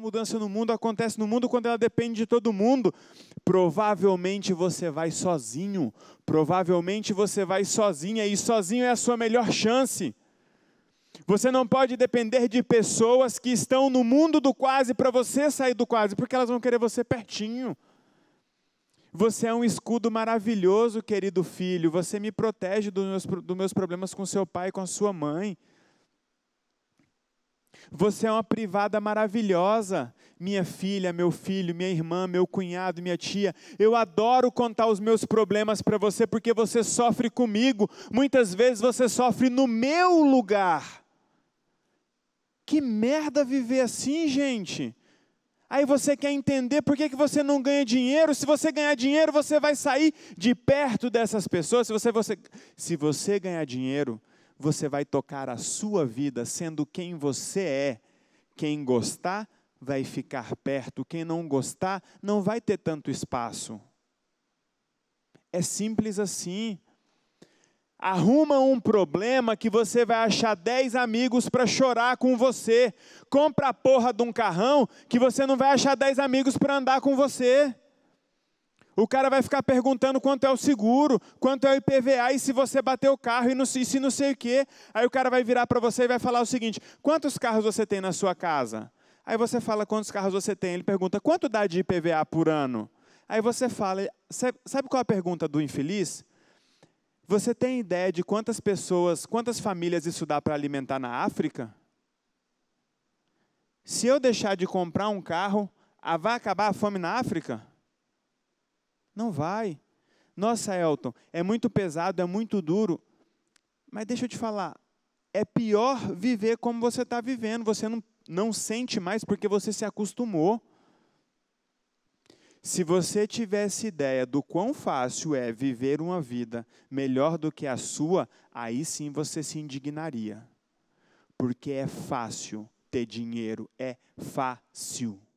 mudança no mundo acontece no mundo quando ela depende de todo mundo. Provavelmente você vai sozinho, provavelmente você vai sozinha e sozinho é a sua melhor chance. Você não pode depender de pessoas que estão no mundo do quase para você sair do quase, porque elas vão querer você pertinho. Você é um escudo maravilhoso, querido filho. Você me protege dos meus, meus problemas com seu pai e com a sua mãe. Você é uma privada maravilhosa, minha filha, meu filho, minha irmã, meu cunhado, minha tia. Eu adoro contar os meus problemas para você porque você sofre comigo. Muitas vezes você sofre no meu lugar. Que merda viver assim, gente. Aí você quer entender por que, que você não ganha dinheiro. Se você ganhar dinheiro, você vai sair de perto dessas pessoas. Se você, você, se você ganhar dinheiro, você vai tocar a sua vida sendo quem você é. Quem gostar vai ficar perto, quem não gostar não vai ter tanto espaço. É simples assim. Arruma um problema que você vai achar dez amigos para chorar com você. Compra a porra de um carrão que você não vai achar dez amigos para andar com você. O cara vai ficar perguntando quanto é o seguro, quanto é o IPVA e se você bateu o carro e, não, e se não sei o quê. Aí o cara vai virar para você e vai falar o seguinte: quantos carros você tem na sua casa? Aí você fala quantos carros você tem. Ele pergunta quanto dá de IPVA por ano? Aí você fala: sabe qual é a pergunta do infeliz? Você tem ideia de quantas pessoas, quantas famílias isso dá para alimentar na África? Se eu deixar de comprar um carro, vai acabar a fome na África? Não vai. Nossa, Elton, é muito pesado, é muito duro. Mas deixa eu te falar, é pior viver como você está vivendo. Você não, não sente mais porque você se acostumou. Se você tivesse ideia do quão fácil é viver uma vida melhor do que a sua, aí sim você se indignaria. Porque é fácil ter dinheiro, é fácil.